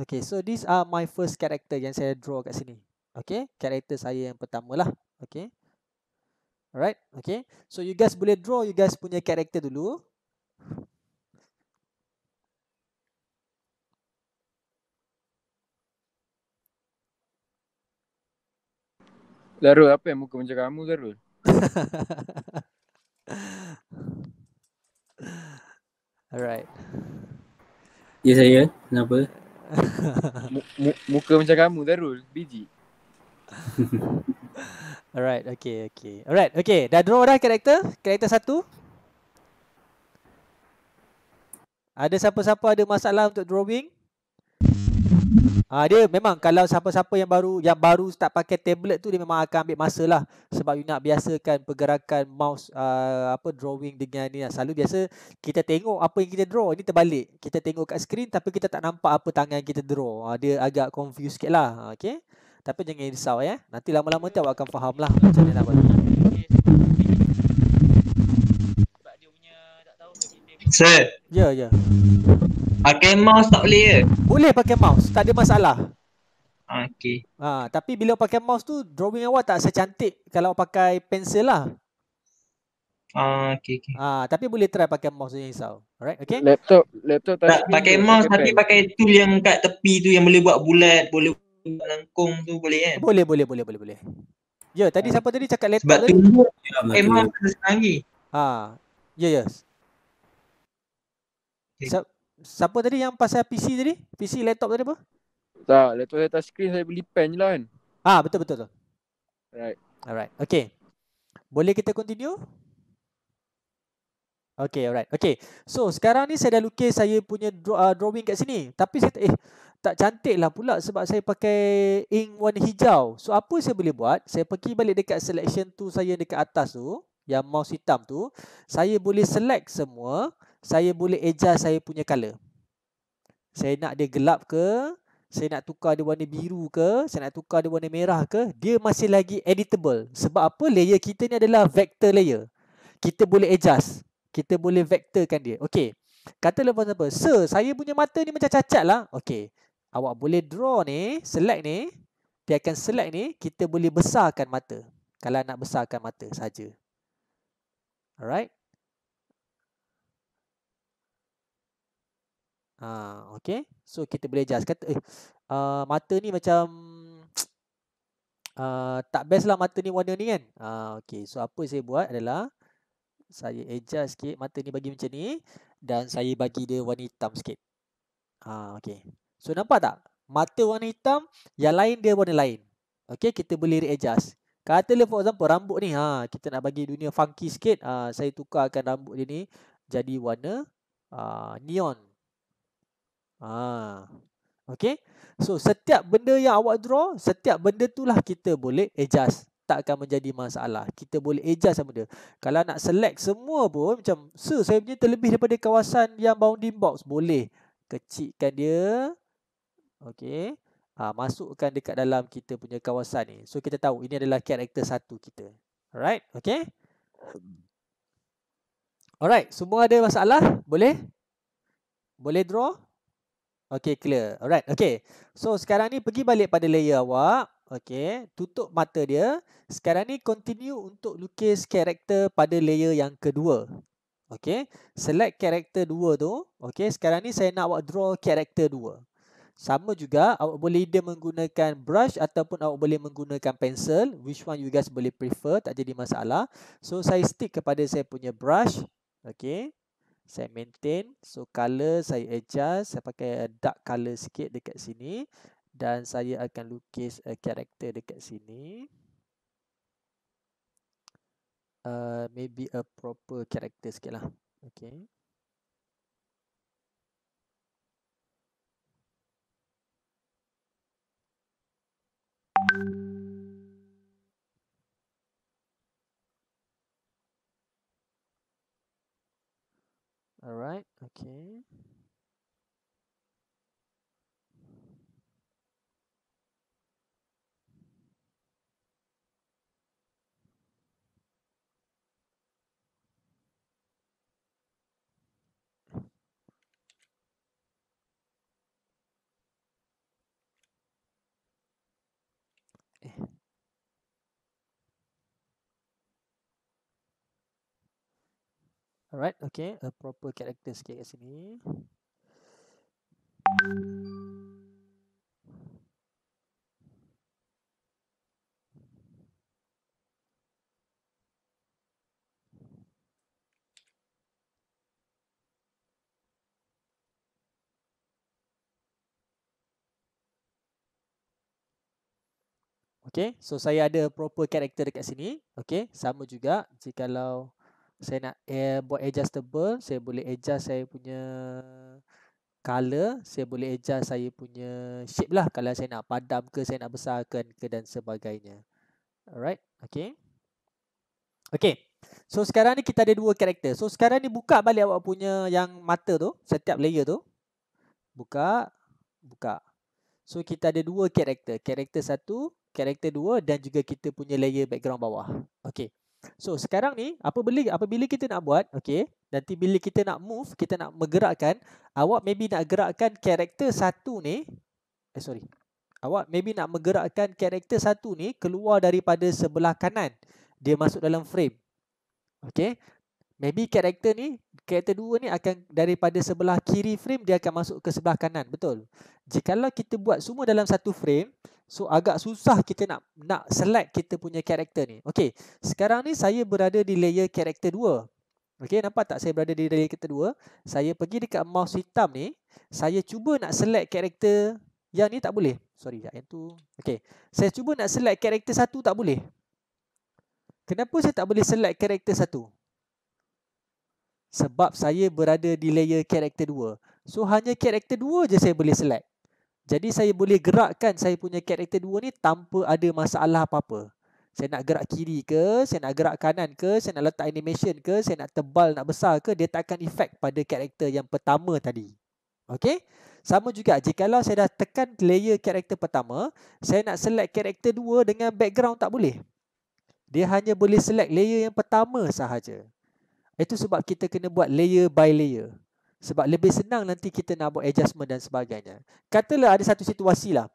[SPEAKER 1] Okay, so these are my first character yang saya draw kat sini. Okay, character saya yang pertama lah. Okay. Alright, okay. So you guys boleh draw you guys punya character dulu. Larut apa yang muka macam kamu Larut? Alright. Ya yes, saya. Kenapa? muka macam kamu Darul, biji. Alright, okay, okay. Alright, okay. Dah draw dah karakter? Karakter satu? Ada siapa-siapa ada masalah untuk drawing? Ah, dia memang kalau siapa-siapa yang baru yang baru tak pakai tablet tu dia memang akan ambil masa lah sebab you nak biasakan pergerakan mouse uh, apa drawing dengan ni lah. Selalu biasa kita tengok apa yang kita draw ni terbalik. Kita tengok kat screen tapi kita tak nampak apa tangan kita draw. Uh, dia agak confuse sikit lah. Ah, okay. Tapi jangan risau ya. Nanti lama-lama tu awak akan fahamlah macam mana nak buat. Sir. Ya, ya. Pakai mouse tak boleh ya? Boleh pakai mouse. Tak ada masalah. Okey. Ha, tapi bila pakai mouse tu drawing awak tak secantik kalau pakai pensel lah. Ah, okey okey. Ah, tapi boleh try pakai mouse yang risau. Alright, okay? Laptop, laptop tak. pakai mouse tapi pakai tool yang kat tepi tu yang boleh buat bulat, boleh melengkung tu boleh kan? Boleh boleh boleh boleh boleh. Ya, tadi ah. siapa tadi cakap letak Sebab tadi? Sebab tu ya, Emma Ha. Ya, ya. Siapa tadi yang pasal PC tadi? PC laptop tadi apa? Tak, laptop saya touch screen saya beli pen je lah kan. Ha, betul betul tu. Alright. Alright. Okay. Boleh kita continue? Okay, alright. Okay. So, sekarang ni saya dah lukis saya punya draw, uh, drawing kat sini. Tapi saya tak, eh, tak cantik lah pula sebab saya pakai ink warna hijau. So, apa saya boleh buat? Saya pergi balik dekat selection tu saya dekat atas tu. Yang mouse hitam tu. Saya boleh select semua. Saya boleh adjust saya punya colour. Saya nak dia gelap ke? Saya nak tukar dia warna biru ke? Saya nak tukar dia warna merah ke? Dia masih lagi editable. Sebab apa? Layer kita ni adalah vector layer. Kita boleh adjust kita boleh vektorkan dia. Okey. Katalah for example, sir, saya punya mata ni macam cacat lah. Okey. Awak boleh draw ni, select ni. Dia akan select ni, kita boleh besarkan mata. Kalau nak besarkan mata saja. Alright. Ha, okay. So, kita boleh adjust. Kata, eh, uh, mata ni macam uh, tak best lah mata ni warna ni kan. Ha, ah, okay. So, apa saya buat adalah saya adjust sikit mata ni bagi macam ni dan saya bagi dia warna hitam sikit. Ha okey. So nampak tak? Mata warna hitam, yang lain dia warna lain. Okey, kita boleh readjust. Katalah for example rambut ni ha kita nak bagi dunia funky sikit, ha, saya tukarkan rambut dia ni jadi warna ha, neon. Ha. Okey. So setiap benda yang awak draw, setiap benda itulah kita boleh adjust tak akan menjadi masalah. Kita boleh adjust sama dia. Kalau nak select semua pun macam sir saya punya terlebih daripada kawasan yang bounding box boleh kecilkan dia. Okey. Ha, masukkan dekat dalam kita punya kawasan ni. So kita tahu ini adalah karakter satu kita. Alright? Okey. Alright, semua ada masalah? Boleh? Boleh draw? Okay, clear. Alright, okay. So, sekarang ni pergi balik pada layer awak. Okey, tutup mata dia. Sekarang ni continue untuk lukis karakter pada layer yang kedua. Okey, select karakter dua tu. Okey, sekarang ni saya nak awak draw karakter dua. Sama juga awak boleh dia menggunakan brush ataupun awak boleh menggunakan pensel, which one you guys boleh prefer, tak jadi masalah. So saya stick kepada saya punya brush. Okay, Saya maintain. So, color saya adjust. Saya pakai dark color sikit dekat sini dan saya akan lukis uh, karakter dekat sini uh, maybe a proper character sikit lah okay. Alright, okay. Alright, okay. A proper character sikit kat sini. Okay, so saya ada proper character dekat sini. Okay, sama juga jika jikalau saya nak eh, buat adjustable saya boleh adjust saya punya color saya boleh adjust saya punya shape lah kalau saya nak padam ke saya nak besarkan ke dan sebagainya alright okay. Okay. so sekarang ni kita ada dua karakter so sekarang ni buka balik awak punya yang mata tu setiap layer tu buka buka so kita ada dua karakter karakter satu karakter dua dan juga kita punya layer background bawah Okay. So sekarang ni apa beli apabila kita nak buat okey nanti bila kita nak move kita nak menggerakkan awak maybe nak gerakkan karakter satu ni eh sorry awak maybe nak menggerakkan karakter satu ni keluar daripada sebelah kanan dia masuk dalam frame okey Maybe karakter ni, karakter dua ni akan daripada sebelah kiri frame dia akan masuk ke sebelah kanan, betul? Jikalau kita buat semua dalam satu frame, so agak susah kita nak nak select kita punya karakter ni. Okay, sekarang ni saya berada di layer karakter dua. Okay, nampak tak saya berada di layer karakter dua? Saya pergi dekat mouse hitam ni, saya cuba nak select karakter yang ni tak boleh. Sorry, sekejap yang tu. Okay, saya cuba nak select karakter satu tak boleh. Kenapa saya tak boleh select karakter satu? sebab saya berada di layer karakter 2. So hanya karakter 2 je saya boleh select. Jadi saya boleh gerakkan saya punya karakter 2 ni tanpa ada masalah apa-apa. Saya nak gerak kiri ke, saya nak gerak kanan ke, saya nak letak animation ke, saya nak tebal, nak besar ke, dia tak akan efek pada karakter yang pertama tadi. Okay, Sama juga jika lah saya dah tekan layer karakter pertama, saya nak select karakter 2 dengan background tak boleh. Dia hanya boleh select layer yang pertama sahaja. Itu sebab kita kena buat layer by layer. Sebab lebih senang nanti kita nak buat adjustment dan sebagainya. Katalah ada satu situasi lah.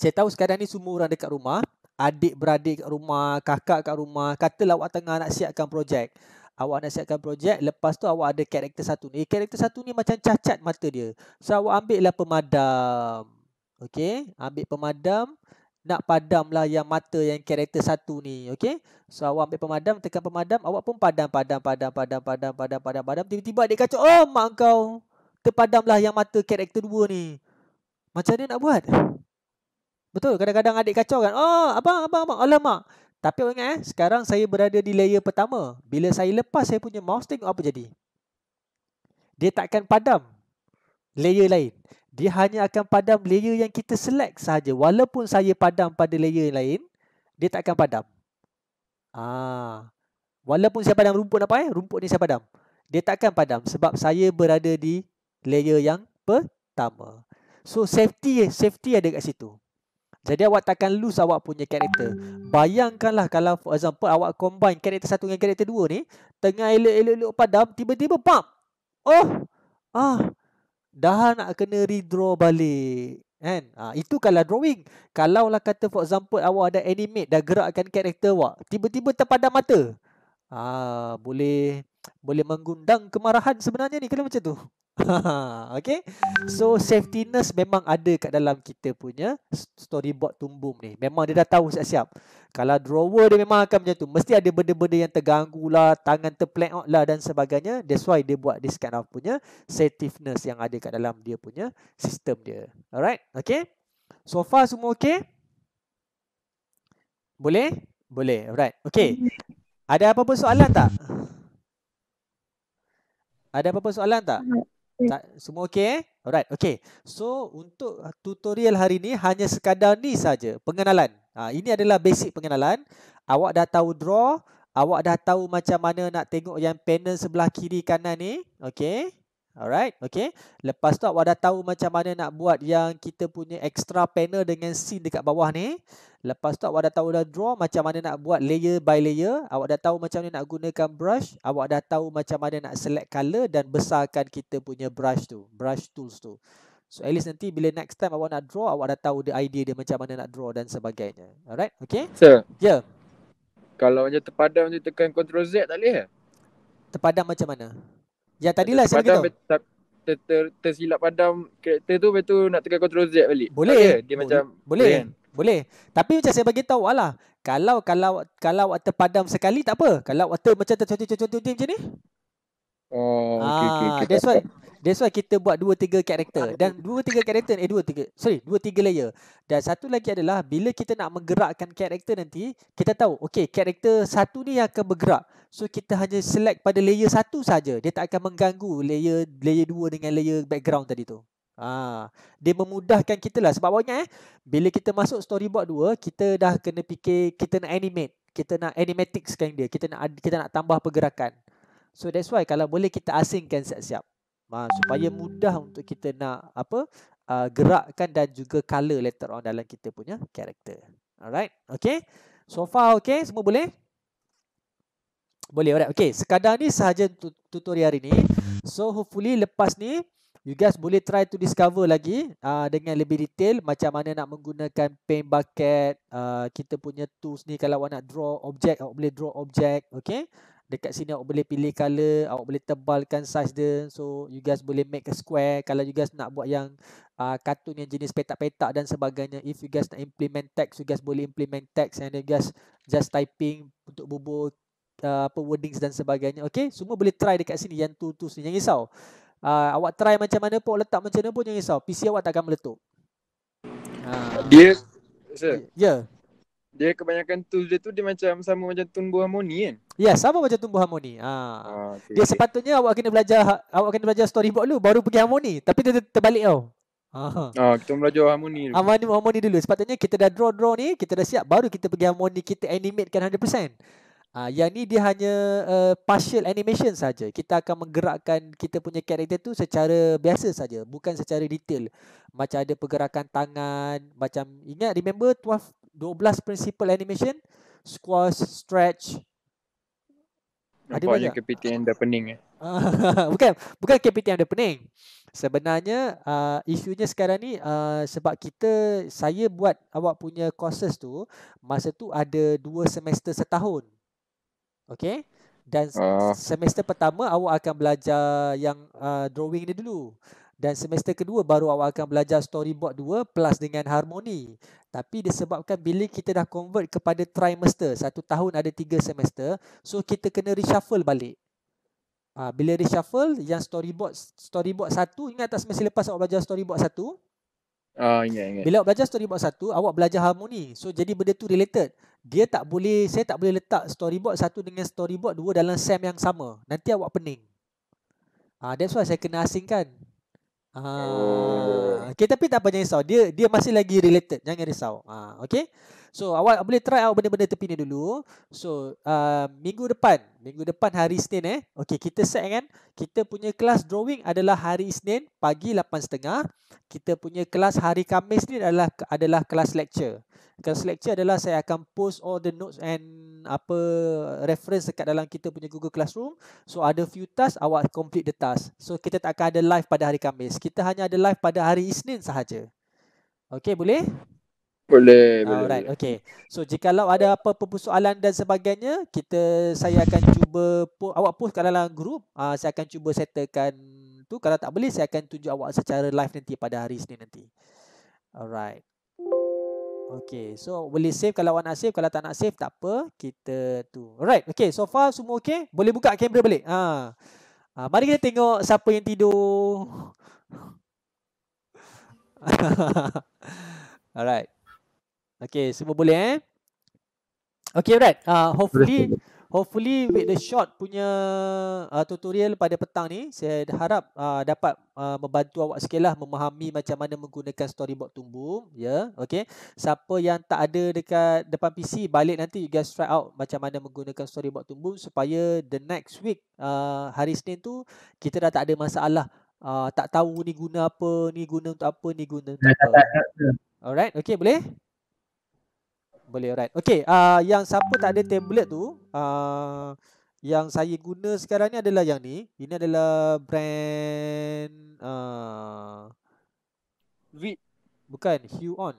[SPEAKER 1] Saya tahu sekarang ni semua orang dekat rumah. Adik-beradik kat rumah, kakak kat rumah. Katalah awak tengah nak siapkan projek. Awak nak siapkan projek, lepas tu awak ada karakter satu ni. Karakter satu ni macam cacat mata dia. So, awak ambillah pemadam. Okay, ambil Pemadam nak padam lah yang mata yang karakter satu ni okay? so awak ambil pemadam tekan pemadam awak pun padam padam padam padam padam padam padam padam tiba-tiba dia kacau oh mak kau lah yang mata karakter dua ni macam mana nak buat betul kadang-kadang adik kacau kan oh abang abang abang alamak tapi awak ingat eh sekarang saya berada di layer pertama bila saya lepas saya punya mouse tengok apa jadi dia takkan padam layer lain dia hanya akan padam layer yang kita select sahaja. Walaupun saya padam pada layer yang lain, dia tak akan padam. Ah, Walaupun saya padam rumput apa eh? Rumput ni saya padam. Dia tak akan padam sebab saya berada di layer yang pertama. So safety safety ada kat situ. Jadi awak takkan lose awak punya karakter. Bayangkanlah kalau for example awak combine karakter satu dengan karakter dua ni. Tengah elok-elok padam, tiba-tiba pop. Oh, ah, dah nak kena redraw balik kan ha, itu kalau drawing kalau lah kata for example awak ada animate dah gerakkan karakter awak tiba-tiba terpadam mata ha, boleh boleh mengundang kemarahan sebenarnya ni kena macam tu okay So safetyness memang ada kat dalam kita punya storyboard tumbum ni Memang dia dah tahu siap-siap Kalau drawer dia memang akan macam tu Mesti ada benda-benda yang terganggu lah Tangan terplank out lah dan sebagainya That's why dia buat this kind of punya safetyness yang ada kat dalam dia punya sistem dia Alright, okay So far semua okay? Boleh? Boleh, alright Okay, ada apa-apa soalan tak? Ada apa-apa soalan tak? Tak tak, semua okey eh? Alright, okey. So, untuk ah, tutorial hari ni hanya sekadar ni saja pengenalan. Ha, ini adalah basic pengenalan. Awak dah tahu draw, awak dah tahu macam mana nak tengok yang panel sebelah kiri kanan ni. Okey. Alright, okey. Lepas tu awak dah tahu macam mana nak buat yang kita punya extra panel dengan scene dekat bawah ni. Lepas tu awak dah tahu dah draw macam mana nak buat layer by layer. Awak dah tahu macam mana nak gunakan brush. Awak dah tahu macam mana nak select color dan besarkan kita punya brush tu. Brush tools tu. So at least nanti bila next time awak nak draw, awak dah tahu the idea dia macam mana nak draw dan sebagainya. Alright? Okay? Sir. Ya. Yeah. Kalau macam terpadam tu tekan Ctrl Z tak boleh Terpadam macam mana? Ya tadilah saya beritahu ter, ter, tersilap padam karakter tu lepas tu nak tekan control Z balik. Boleh. Okay, dia macam boleh. boleh. Kan? Boleh. Tapi macam saya bagi tahu lah. Kalau kalau kalau water padam sekali tak apa. Kalau water macam tercucuk cucuk cucuk macam ni. Oh, okay, ah, that's why that's why kita buat dua tiga karakter ah, dan dua tiga karakter eh dua tiga, sorry dua tiga layer. Dan satu lagi adalah bila kita nak menggerakkan karakter nanti, kita tahu okey karakter satu ni yang akan bergerak. So kita hanya select pada layer satu saja. Dia tak akan mengganggu layer layer dua dengan layer background tadi tu. Ha. Dia memudahkan kita lah. Sebab banyak eh. Bila kita masuk storyboard dua, kita dah kena fikir kita nak animate. Kita nak animatic sekarang dia. Kita nak kita nak tambah pergerakan. So that's why kalau boleh kita asingkan siap-siap. Ha. supaya mudah untuk kita nak apa uh, gerakkan dan juga color later on dalam kita punya character. Alright, okay. So far okay, semua boleh? Boleh alright. Okay sekadar ni sahaja tutorial hari ni. So hopefully lepas ni you guys boleh try to discover lagi uh, dengan lebih detail macam mana nak menggunakan paint bucket, uh, kita punya tools ni kalau awak nak draw objek, awak boleh draw objek, okay. Dekat sini awak boleh pilih colour, awak boleh tebalkan size dia. So you guys boleh make a square kalau you guys nak buat yang uh, kartun yang jenis petak-petak dan sebagainya. If you guys nak implement text, you guys boleh implement text and you guys just typing untuk bubur uh, apa wordings dan sebagainya. Okey, semua boleh try dekat sini yang tu tu sini. Jangan risau. Uh, awak try macam mana pun, letak macam mana pun jangan risau. PC awak takkan meletup. Ah. Dia Ya. Yeah. Dia kebanyakan tool dia tu dia macam sama macam tumbuh harmoni kan? Ya, yeah, sama macam tumbuh harmoni. Ha. Ah, ah okay. Dia sepatutnya awak kena belajar ha, awak kena belajar storyboard dulu baru pergi harmoni. Tapi dia terbalik tau. Ha. Ah, kita belajar harmoni dulu. Harmoni, harmoni dulu. Sepatutnya kita dah draw draw ni, kita dah siap baru kita pergi harmoni kita animatekan 100%. Ah ha, yang ni dia hanya uh, partial animation saja. Kita akan menggerakkan kita punya karakter tu secara biasa saja, bukan secara detail. Macam ada pergerakan tangan, macam ingat remember 12, 12 principle animation, squash, stretch. Nampak ada banyak KPTN dah pening eh. bukan, bukan yang dah pening. Sebenarnya uh, isunya sekarang ni uh, sebab kita saya buat awak punya courses tu masa tu ada dua semester setahun Okay. Dan uh. semester pertama awak akan belajar yang uh, drawing ni dulu. Dan semester kedua baru awak akan belajar storyboard dua plus dengan harmoni. Tapi disebabkan bila kita dah convert kepada trimester, satu tahun ada tiga semester. So kita kena reshuffle balik. Uh, bila reshuffle yang storyboard storyboard satu, ingat tak semester lepas awak belajar storyboard satu? Uh, ingat, ingat. Bila awak belajar storyboard satu, awak belajar harmoni. So jadi benda tu related dia tak boleh saya tak boleh letak storyboard satu dengan storyboard dua dalam sem yang sama nanti awak pening ah that's why saya kena asingkan ah oh. okay tapi tak apa jangan risau dia dia masih lagi related jangan risau ah okay So awak boleh try awak benda-benda tepi ni dulu. So uh, minggu depan, minggu depan hari Isnin eh. Okey, kita set kan. Kita punya kelas drawing adalah hari Isnin pagi 8.30. Kita punya kelas hari Khamis ni adalah adalah kelas lecture. Kelas lecture adalah saya akan post all the notes and apa reference dekat dalam kita punya Google Classroom. So ada few task awak complete the task. So kita tak akan ada live pada hari Khamis. Kita hanya ada live pada hari Isnin sahaja. Okey, boleh? Boleh. boleh Alright, boleh. okay. So jikalau ada apa-apa persoalan dan sebagainya, kita saya akan cuba awak post kat dalam grup. Uh, ah, saya akan cuba settlekan tu. Kalau tak boleh, saya akan tunjuk awak secara live nanti pada hari Senin nanti. Alright. Okay, so boleh save kalau awak nak save. Kalau tak nak save, tak apa. Kita tu. Alright, okay. So far semua okay. Boleh buka kamera balik. Ha. Ha, mari kita tengok siapa yang tidur. Alright. Okay, semua boleh eh? Okay, Brad. Uh, hopefully, hopefully with the short punya uh, tutorial pada petang ni, saya harap uh, dapat uh, membantu awak sikit lah memahami macam mana menggunakan storyboard tumbuh. Ya, yeah, okay. Siapa yang tak ada dekat depan PC, balik nanti you guys try out macam mana menggunakan storyboard tumbuh supaya the next week, uh, hari Senin tu, kita dah tak ada masalah. Uh, tak tahu ni guna apa, ni guna untuk apa, ni guna untuk apa. Alright, okay boleh? Boleh alright Okay uh, Yang siapa tak ada tablet tu uh, Yang saya guna sekarang ni adalah yang ni Ini adalah brand uh, Vid Bukan Hue On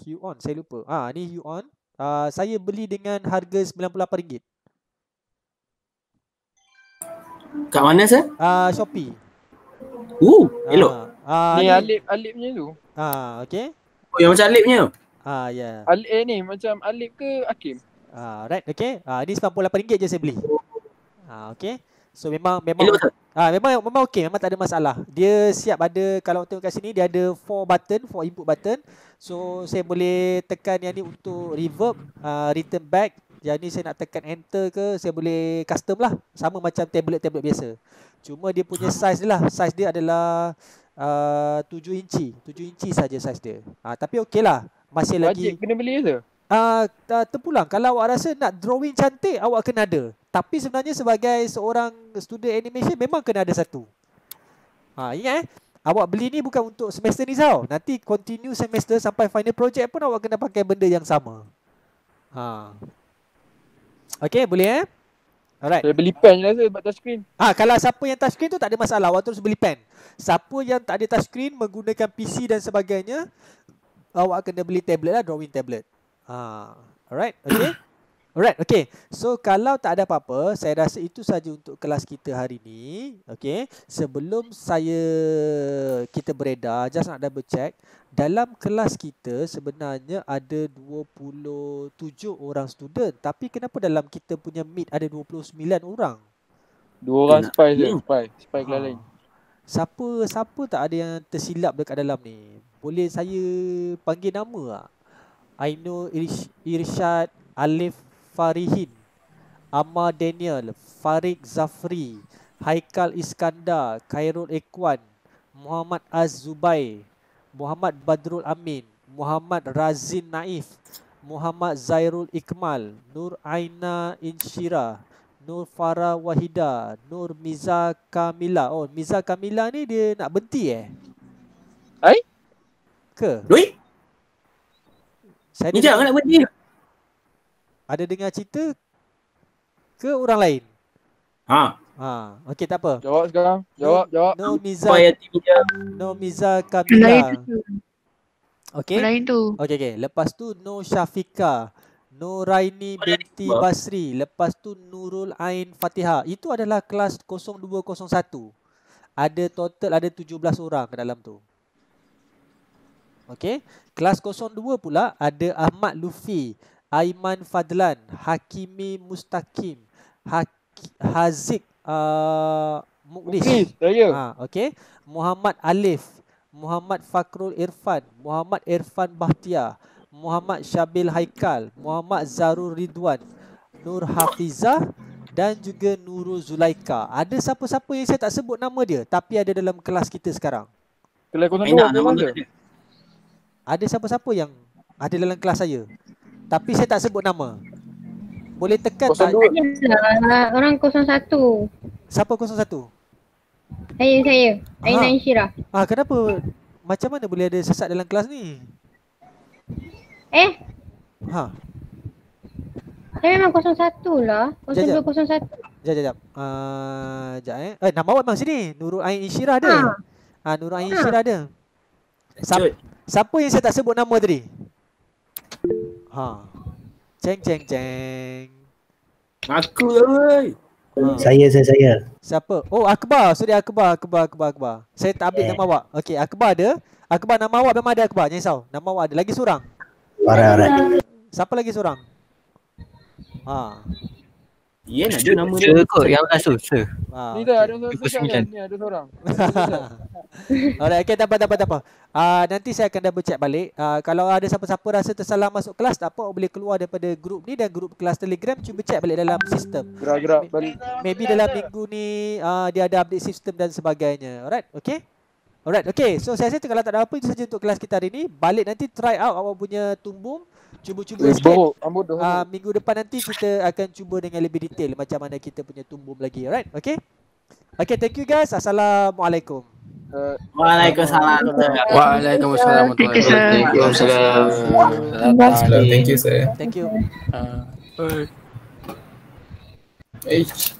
[SPEAKER 1] Hue On saya lupa Ah, ha, Ni Hue On uh, Saya beli dengan harga RM98 Kat mana saya? Ah, uh, Shopee Woo, ah, elok. Ah, ni alip alipnya tu. Ah, okey.
[SPEAKER 2] Oh, yang macam alipnya.
[SPEAKER 1] Ah ya. Yeah. Al eh, ni macam Alif ke Hakim? Ah right okey. Ah ni RM98 je saya beli. Ah okey. So memang memang Hello. ah memang memang okey memang tak ada masalah. Dia siap ada kalau tengok kat sini dia ada four button, four input button. So saya boleh tekan yang ni untuk reverb, ah return back. Jadi saya nak tekan enter ke saya boleh custom lah sama macam tablet-tablet biasa. Cuma dia punya size dia lah. Size dia adalah ah, uh, 7 inci. 7 inci saja size dia. Ah tapi okeylah. lah masih Wajib lagi kena beli tu ah uh, terpulang kalau awak rasa nak drawing cantik awak kena ada tapi sebenarnya sebagai seorang student animation memang kena ada satu ha uh, ingat eh awak beli ni bukan untuk semester ni tau nanti continue semester sampai final project pun awak kena pakai benda yang sama ha uh. okey boleh eh Alright. Saya beli pen lah. sebab screen. Ah, kalau siapa yang touch screen tu tak ada masalah, awak terus beli pen. Siapa yang tak ada touch screen menggunakan PC dan sebagainya, awak oh, kena beli tablet lah, drawing tablet. Ha. Alright, okay. Alright, okay. So, kalau tak ada apa-apa, saya rasa itu saja untuk kelas kita hari ini. Okay. Sebelum saya kita beredar, just nak double check. Dalam kelas kita sebenarnya ada 27 orang student. Tapi kenapa dalam kita punya meet ada 29 orang? Dua orang spy je. Spy. Spy ha. kelas lain. Siapa, siapa tak ada yang tersilap dekat dalam ni? Boleh saya panggil nama tak? Aino Irshad Alif Farihin Amar Daniel Farik Zafri Haikal Iskandar Khairul Ekwan, Muhammad Az Zubair, Muhammad Badrul Amin Muhammad Razin Naif Muhammad Zairul Ikmal Nur Aina Inshira Nur Farah Wahida Nur Miza Kamila Oh Miza Kamila ni dia nak berhenti eh? Hai? Eh? ke? Lui? Saya jangan nak berhenti. Ada dengar cerita ke orang lain? Ha. Ha, okey tak apa. Jawab sekarang. Jawab, jawab. No Miza. No Miza Kamila. Okey. Lain tu. Okey okey. Lepas tu No Shafika. Nuraini binti Basri. Lepas tu Nurul Ain Fatiha. Itu adalah kelas 0201. Ada total ada 17 orang ke dalam tu. Okey. Kelas 02 pula ada Ahmad Lufi, Aiman Fadlan, Hakimi Mustaqim, Hak- Haziq uh, Mukdis. saya. Ha, okey. Muhammad Alif, Muhammad Fakrul Irfan, Muhammad Irfan Bahtia, Muhammad Syabil Haikal, Muhammad Zarul Ridwan, Nur Hafizah dan juga Nurul Zulaika. Ada siapa-siapa yang saya tak sebut nama dia tapi ada dalam kelas kita sekarang. Kelas 02. Nama ada siapa-siapa yang ada dalam kelas saya. Tapi saya tak sebut nama. Boleh tekan 02. tak? Lah. Orang 01. Siapa 01? Saya, saya. Saya Nain Syirah. Ah, kenapa? Macam mana boleh ada sesat dalam kelas ni? Eh? Ha. Saya memang satu lah. Kosong 01. Sekejap, sekejap. Uh, sekejap eh. Eh, nama awak memang sini. Nurul Ain Syirah ada. Ha. Ha, Nurul Ain ha. ada. Sampai. Siapa yang saya tak sebut nama tadi? Ha. Ceng ceng ceng. Aku lah oi. Ha. Saya saya saya. Siapa? Oh Akbar. Sorry Akbar, Akbar, Akbar, Akbar. Saya tak update yeah. nama awak. Okey, Akbar ada. Akbar nama awak memang ada Akbar. Jangan risau. Nama awak ada lagi seorang. Alright, alright. Siapa lagi seorang? Ha. Yen ada nama dia. Sir yang asal, tu, sir. Ha. Ni dah ada orang seorang kan? Ni ada seorang. Alright, okay, tak apa, apa, apa. Uh, nanti saya akan double check balik. Uh, kalau ada siapa-siapa rasa tersalah masuk kelas, tak apa. Boleh keluar daripada grup ni dan grup kelas Telegram. Cuba check balik dalam sistem. Gerak-gerak balik. Maybe dalam minggu ni uh, dia ada update sistem dan sebagainya. Alright, okay? Alright, okay. So, saya rasa kalau tak ada apa, itu saja untuk kelas kita hari ini. Balik nanti try out awak punya tumbuh cuba-cuba sikit. Uh, minggu depan nanti kita akan cuba dengan lebih detail macam mana kita punya tumbuh lagi. Alright, okay? Okay, thank you guys. Assalamualaikum. Eh, Waalaikumsalam. Waalaikumsalam. Thank you, sir. Thank you, sir. Thank you, sir. Thank you. Uh, hey.